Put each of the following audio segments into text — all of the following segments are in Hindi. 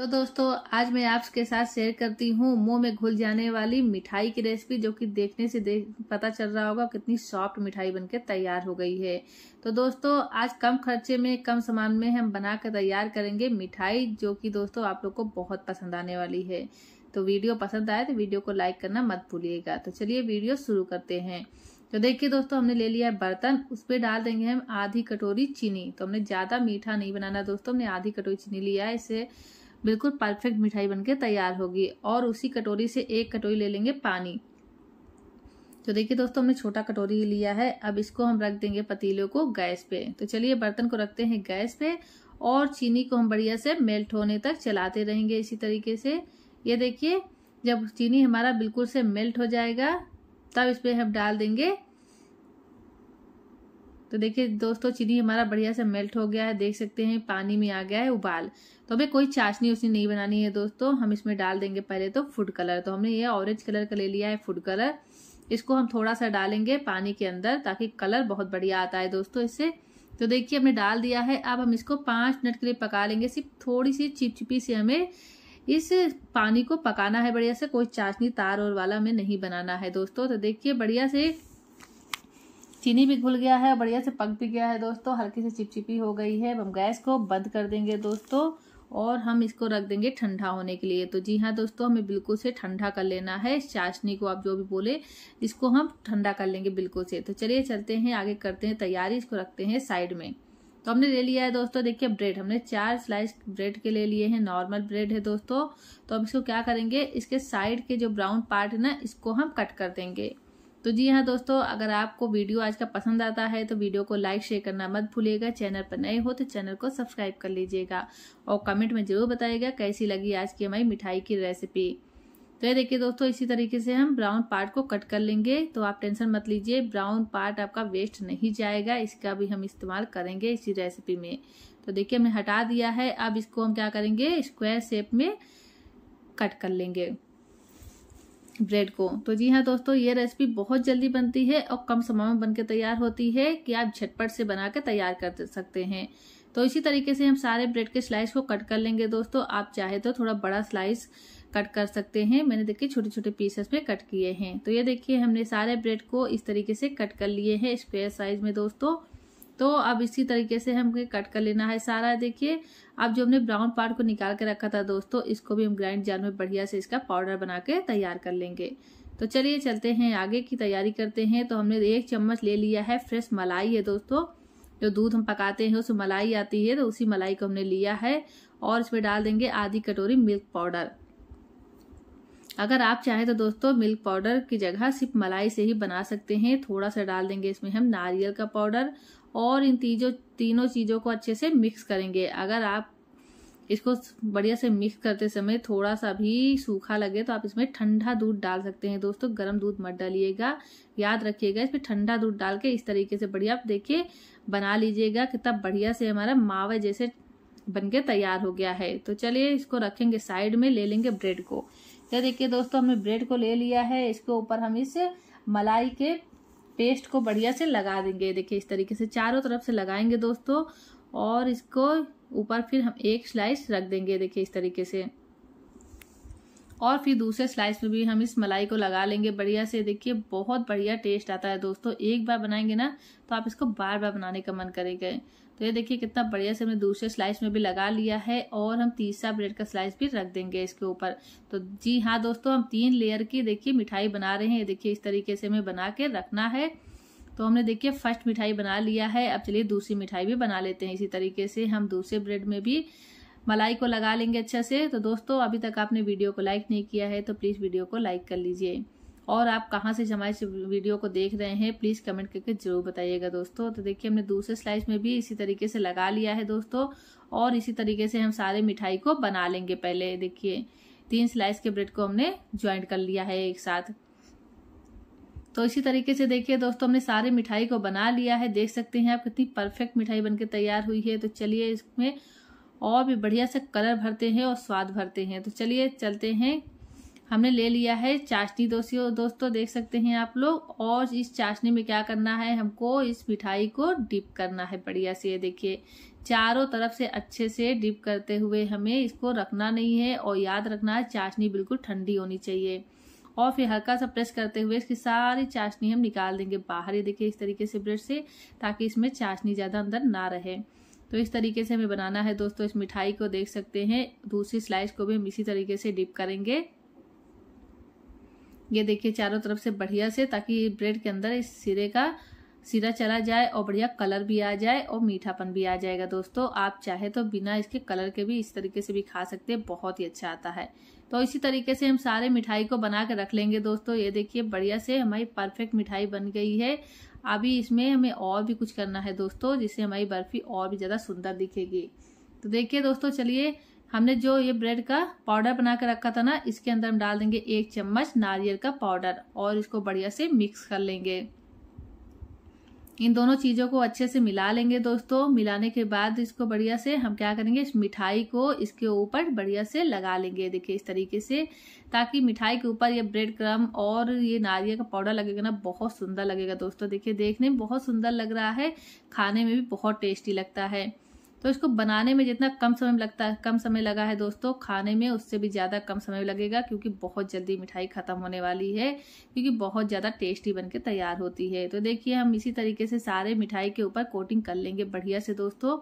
तो दोस्तों आज मैं आपके साथ शेयर करती हूँ मुंह में घुल जाने वाली मिठाई की रेसिपी जो कि देखने से देख पता चल रहा होगा कितनी सॉफ्ट मिठाई बनकर तैयार हो गई है तो दोस्तों आज कम खर्चे में कम सामान में हम बना कर तैयार करेंगे मिठाई जो कि दोस्तों आप लोग को बहुत पसंद आने वाली है तो वीडियो पसंद आए तो वीडियो को लाइक करना मत भूलिएगा तो चलिए वीडियो शुरू करते हैं तो देखिए दोस्तों हमने ले लिया है बर्तन उस पर डाल देंगे हम आधी कटोरी चीनी तो हमने ज़्यादा मीठा नहीं बनाना दोस्तों हमने आधी कटोरी चीनी लिया है इसे बिल्कुल परफेक्ट मिठाई बनके तैयार होगी और उसी कटोरी से एक कटोरी ले लेंगे पानी तो देखिए दोस्तों हमने छोटा कटोरी लिया है अब इसको हम रख देंगे पतीलों को गैस पे तो चलिए बर्तन को रखते हैं गैस पे और चीनी को हम बढ़िया से मेल्ट होने तक चलाते रहेंगे इसी तरीके से ये देखिए जब चीनी हमारा बिल्कुल से मेल्ट हो जाएगा तब इस पर हम डाल देंगे तो देखिए दोस्तों चीनी हमारा बढ़िया से मेल्ट हो गया है देख सकते हैं पानी में आ गया है उबाल तो अभी कोई चाशनी उसी नहीं बनानी है दोस्तों हम इसमें डाल देंगे पहले तो फूड कलर तो हमने ये ऑरेंज कलर का ले लिया है फूड कलर इसको हम थोड़ा सा डालेंगे पानी के अंदर ताकि कलर बहुत बढ़िया आता है दोस्तों इससे तो देखिए हमने डाल दिया है अब हम इसको पाँच मिनट के लिए पका लेंगे सिर्फ थोड़ी सी चिपचिपी से हमें इस पानी को पकाना है बढ़िया से कोई चाशनी तार और वाला हमें नहीं बनाना है दोस्तों तो देखिए बढ़िया से चीनी भी घुल गया है बढ़िया से पक भी गया है दोस्तों हल्की से चिपचिपी हो गई है हम गैस को बंद कर देंगे दोस्तों और हम इसको रख देंगे ठंडा होने के लिए तो जी हाँ दोस्तों हमें बिल्कुल से ठंडा कर लेना है इस चाशनी को आप जो भी बोले इसको हम ठंडा कर लेंगे बिल्कुल से तो चलिए चलते हैं आगे करते हैं तैयारी इसको रखते हैं साइड में तो हमने ले लिया है दोस्तों देखिए ब्रेड हमने चार स्लाइस ब्रेड के ले लिए हैं नॉर्मल ब्रेड है दोस्तों तो अब इसको क्या करेंगे इसके साइड के जो ब्राउन पार्ट है ना इसको हम कट कर देंगे तो जी हाँ दोस्तों अगर आपको वीडियो आज का पसंद आता है तो वीडियो को लाइक शेयर करना मत भूलिएगा चैनल पर नए हो तो चैनल को सब्सक्राइब कर लीजिएगा और कमेंट में ज़रूर बताइएगा कैसी लगी आज की हमारी मिठाई की रेसिपी तो ये देखिए दोस्तों इसी तरीके से हम ब्राउन पार्ट को कट कर लेंगे तो आप टेंशन मत लीजिए ब्राउन पार्ट आपका वेस्ट नहीं जाएगा इसका भी हम इस्तेमाल करेंगे इसी रेसिपी में तो देखिए हमने हटा दिया है अब इसको हम क्या करेंगे स्क्वायर शेप में कट कर लेंगे ब्रेड को तो जी हाँ दोस्तों ये रेसिपी बहुत जल्दी बनती है और कम समय में बनकर तैयार होती है कि आप झटपट से बना कर तैयार कर सकते हैं तो इसी तरीके से हम सारे ब्रेड के स्लाइस को कट कर लेंगे दोस्तों आप चाहे तो थोड़ा बड़ा स्लाइस कट कर सकते हैं मैंने देखिए छोटे छोटे पीसेस में कट किए हैं तो ये देखिए हमने सारे ब्रेड को इस तरीके से कट कर लिए हैं स्क्वेयर साइज में दोस्तों तो अब इसी तरीके से हमें कट कर लेना है सारा देखिए अब जो हमने ब्राउन पार्ट को निकाल के रखा था दोस्तों इसको भी हम ग्राइंड जार में बढ़िया से इसका पाउडर बना के तैयार कर लेंगे तो चलिए चलते हैं आगे की तैयारी करते हैं तो हमने एक चम्मच ले लिया है फ्रेश मलाई है दोस्तों जो दूध हम पकाते हैं उसमें मलाई आती है तो उसी मलाई को हमने लिया है और इसमें डाल देंगे आधी कटोरी मिल्क पाउडर अगर आप चाहें तो दोस्तों मिल्क पाउडर की जगह सिर्फ मलाई से ही बना सकते हैं थोड़ा सा डाल देंगे इसमें हम नारियल का पाउडर और इन तीजों तीनों चीज़ों को अच्छे से मिक्स करेंगे अगर आप इसको बढ़िया से मिक्स करते समय थोड़ा सा भी सूखा लगे तो आप इसमें ठंडा दूध डाल सकते हैं दोस्तों गर्म दूध मत डालिएगा याद रखिएगा इसमें ठंडा दूध डाल के इस तरीके से बढ़िया आप देखिए बना लीजिएगा कितना बढ़िया से हमारा मावे जैसे बन के तैयार हो गया है तो चलिए इसको रखेंगे साइड में ले लेंगे ब्रेड को ये देखिए दोस्तों हमने ब्रेड को ले लिया है इसके ऊपर हम इस मलाई के पेस्ट को बढ़िया से लगा देंगे देखिए इस तरीके से चारों तरफ से लगाएंगे दोस्तों और इसको ऊपर फिर हम एक स्लाइस रख देंगे देखिए इस तरीके से और फिर दूसरे स्लाइस में भी हम इस मलाई को लगा लेंगे बढ़िया से देखिए बहुत बढ़िया टेस्ट आता है दोस्तों एक बार बनाएंगे ना तो आप इसको बार बार बनाने का मन करेंगे तो ये देखिए कितना बढ़िया से हमने दूसरे स्लाइस में भी लगा लिया है और हम तीसरा ब्रेड का स्लाइस भी रख देंगे इसके ऊपर तो जी हाँ दोस्तों हम तीन लेयर की देखिए मिठाई बना रहे हैं ये देखिए इस तरीके से हमें बना के रखना है तो हमने देखिए फर्स्ट मिठाई बना लिया है अब चलिए दूसरी मिठाई भी बना लेते हैं इसी तरीके से हम दूसरे ब्रेड में भी मलाई को लगा लेंगे अच्छे से तो दोस्तों अभी तक आपने वीडियो को लाइक नहीं किया है तो प्लीज़ वीडियो को लाइक कर लीजिए और आप कहाँ से हमारे वीडियो को देख रहे हैं प्लीज़ कमेंट करके जरूर बताइएगा दोस्तों तो देखिए हमने दूसरे स्लाइस में भी इसी तरीके से लगा लिया है दोस्तों और इसी तरीके से हम सारे मिठाई को बना लेंगे पहले देखिए तीन स्लाइस के ब्रेड को हमने ज्वाइंट कर लिया है एक साथ तो इसी तरीके से देखिए दोस्तों हमने सारे मिठाई को बना लिया है देख सकते हैं आप कितनी परफेक्ट मिठाई बनके तैयार हुई है तो चलिए इसमें और भी बढ़िया से कलर भरते हैं और स्वाद भरते हैं तो चलिए चलते हैं हमने ले लिया है चाशनी दोषी दोस्तों देख सकते हैं आप लोग और इस चाशनी में क्या करना है हमको इस मिठाई को डिप करना है बढ़िया से ये देखिए चारों तरफ से अच्छे से डिप करते हुए हमें इसको रखना नहीं है और याद रखना है चाशनी बिल्कुल ठंडी होनी चाहिए और फिर हल्का सा प्रेस करते हुए इसकी सारी चाशनी हम निकाल देंगे बाहर ही देखिए इस तरीके से ब्रश से ताकि इसमें चाशनी ज़्यादा अंदर ना रहे तो इस तरीके से हमें बनाना है दोस्तों इस मिठाई को देख सकते हैं दूसरी स्लाइस को भी हम इसी तरीके से डिप करेंगे ये देखिए चारों तरफ से बढ़िया से ताकि ब्रेड के अंदर इस सिरे का सीधा चला जाए और बढ़िया कलर भी आ जाए और मीठापन भी आ जाएगा दोस्तों आप चाहे तो बिना इसके कलर के भी इस तरीके से भी खा सकते हैं बहुत ही अच्छा आता है तो इसी तरीके से हम सारे मिठाई को बना कर रख लेंगे दोस्तों ये देखिए बढ़िया से हमारी परफेक्ट मिठाई बन गई है अभी इसमें हमें और भी कुछ करना है दोस्तों जिससे हमारी बर्फ़ी और भी ज़्यादा सुंदर दिखेगी तो देखिए दोस्तों चलिए हमने जो ये ब्रेड का पाउडर बना कर रखा था ना इसके अंदर हम डाल देंगे एक चम्मच नारियल का पाउडर और इसको बढ़िया से मिक्स कर लेंगे इन दोनों चीज़ों को अच्छे से मिला लेंगे दोस्तों मिलाने के बाद इसको बढ़िया से हम क्या करेंगे इस मिठाई को इसके ऊपर बढ़िया से लगा लेंगे देखिए इस तरीके से ताकि मिठाई के ऊपर ये ब्रेड क्रम और ये नारियल का पाउडर लगेगा ना बहुत सुंदर लगेगा दोस्तों देखिए देखने में बहुत सुंदर लग रहा है खाने में भी बहुत टेस्टी लगता है तो इसको बनाने में जितना कम समय लगता है कम समय लगा है दोस्तों खाने में उससे भी ज़्यादा कम समय लगेगा क्योंकि बहुत जल्दी मिठाई ख़त्म होने वाली है क्योंकि बहुत ज़्यादा टेस्टी बनके तैयार होती है तो देखिए हम इसी तरीके से सारे मिठाई के ऊपर कोटिंग कर लेंगे बढ़िया से दोस्तों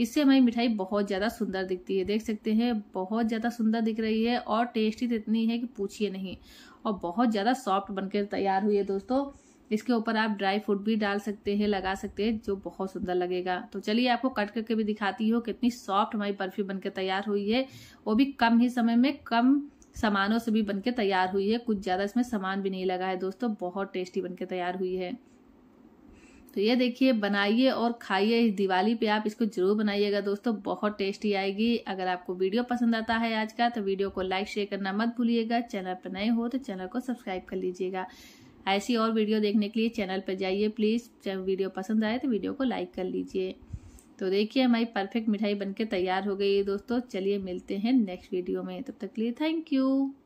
इससे हमारी मिठाई बहुत ज़्यादा सुंदर दिखती है देख सकते हैं बहुत ज़्यादा सुंदर दिख रही है और टेस्टी तो इतनी है कि पूछिए नहीं और बहुत ज़्यादा सॉफ्ट बनकर तैयार हुई है दोस्तों इसके ऊपर आप ड्राई फ्रूट भी डाल सकते हैं लगा सकते हैं जो बहुत सुंदर लगेगा तो चलिए आपको कट करके भी दिखाती हूँ कितनी सॉफ्ट हमारी बर्फी बनकर तैयार हुई है वो भी कम ही समय में कम सामानों से भी बनके तैयार हुई है कुछ ज़्यादा इसमें सामान भी नहीं लगा है दोस्तों बहुत टेस्टी बनके तैयार हुई है तो ये देखिए बनाइए और खाइए इस दिवाली पे आप इसको जरूर बनाइएगा दोस्तों बहुत टेस्टी आएगी अगर आपको वीडियो पसंद आता है आज का तो वीडियो को लाइक शेयर करना मत भूलिएगा चैनल पर नए हो तो चैनल को सब्सक्राइब कर लीजिएगा ऐसी और वीडियो देखने के लिए चैनल पर जाइए प्लीज़ जब वीडियो पसंद आए तो वीडियो को लाइक कर लीजिए तो देखिए हमारी परफेक्ट मिठाई बनके तैयार हो गई है दोस्तों चलिए मिलते हैं नेक्स्ट वीडियो में तब तक के लिए थैंक यू